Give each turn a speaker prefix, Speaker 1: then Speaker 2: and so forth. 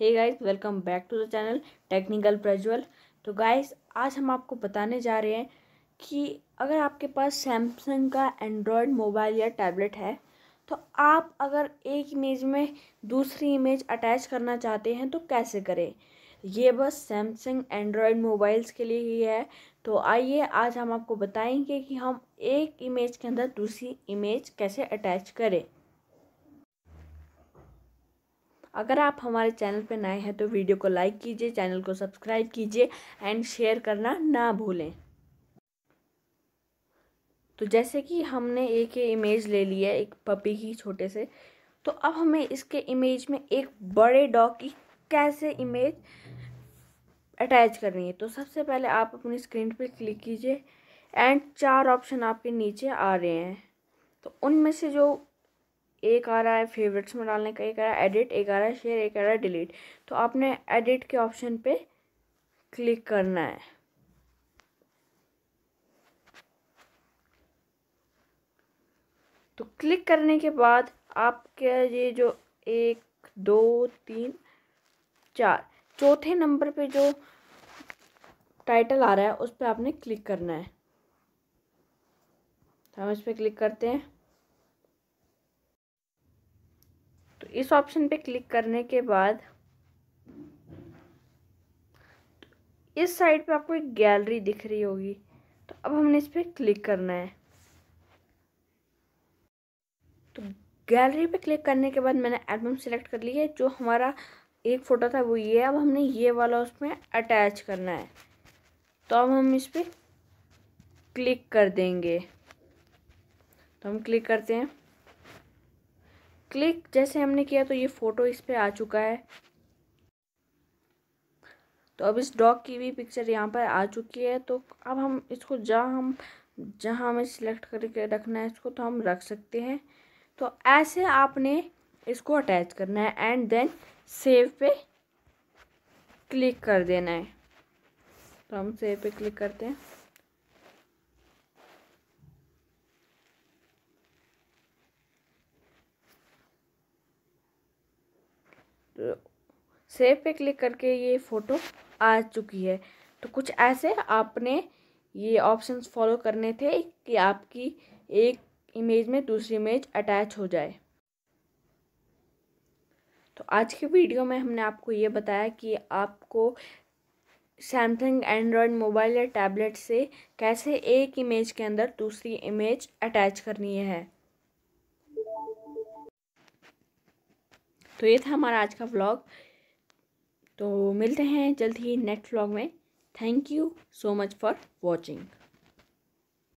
Speaker 1: hey guys welcome back to the channel technical Prajwal तो guys आज हम आपको बताने जा रहे हैं कि अगर आपके पास सैमसंग का एंड्रॉयड मोबाइल या टैबलेट है तो आप अगर एक इमेज में दूसरी इमेज अटैच करना चाहते हैं तो कैसे करें ये बस सैमसंग एंड्रॉयड मोबाइल्स के लिए ही है तो आइए आज हम आपको बताएंगे कि हम एक इमेज के अंदर दूसरी इमेज कैसे अटैच करें अगर आप हमारे चैनल पर नए हैं तो वीडियो को लाइक कीजिए चैनल को सब्सक्राइब कीजिए एंड शेयर करना ना भूलें तो जैसे कि हमने एक इमेज ले लिया एक पपी की छोटे से तो अब हमें इसके इमेज में एक बड़े डॉग की कैसे इमेज अटैच करनी है तो सबसे पहले आप अपनी स्क्रीन पर क्लिक कीजिए एंड चार ऑप्शन आपके नीचे आ रहे हैं तो उनमें से जो एक आ रहा है फेवरेट्स में डालने का एक आ रहा है एडिट एक आ रहा है शेयर एक आ रहा है डिलीट तो आपने एडिट के ऑप्शन पे क्लिक करना है तो क्लिक करने के बाद आपके ये जो एक दो तीन चार चौथे नंबर पे जो टाइटल आ रहा है उस पर आपने क्लिक करना है तो हम इस पर क्लिक करते हैं तो इस ऑप्शन पे क्लिक करने के बाद तो इस साइड पे आपको एक गैलरी दिख रही होगी तो अब हमने इस पर क्लिक करना है तो गैलरी पे क्लिक करने के बाद मैंने एल्बम सेलेक्ट कर लिया है जो हमारा एक फ़ोटो था वो ये अब हमने ये वाला उसमें अटैच करना है तो अब हम इस पर क्लिक कर देंगे तो हम क्लिक करते हैं क्लिक जैसे हमने किया तो ये फ़ोटो इस पर आ चुका है तो अब इस डॉग की भी पिक्चर यहाँ पर आ चुकी है तो अब हम इसको जहाँ हम जहाँ हमें सिलेक्ट करके रखना है इसको तो हम रख सकते हैं तो ऐसे आपने इसको अटैच करना है एंड देन सेव पे क्लिक कर देना है तो हम सेव पे क्लिक करते हैं सेव पे क्लिक करके ये फ़ोटो आ चुकी है तो कुछ ऐसे आपने ये ऑप्शंस फॉलो करने थे कि आपकी एक इमेज में दूसरी इमेज अटैच हो जाए तो आज के वीडियो में हमने आपको ये बताया कि आपको सैमसंग एंड्रॉयड मोबाइल या टैबलेट से कैसे एक इमेज के अंदर दूसरी इमेज अटैच करनी है तो ये था हमारा आज का व्लॉग तो मिलते हैं जल्द ही नेक्स्ट व्लॉग में thank you so much for watching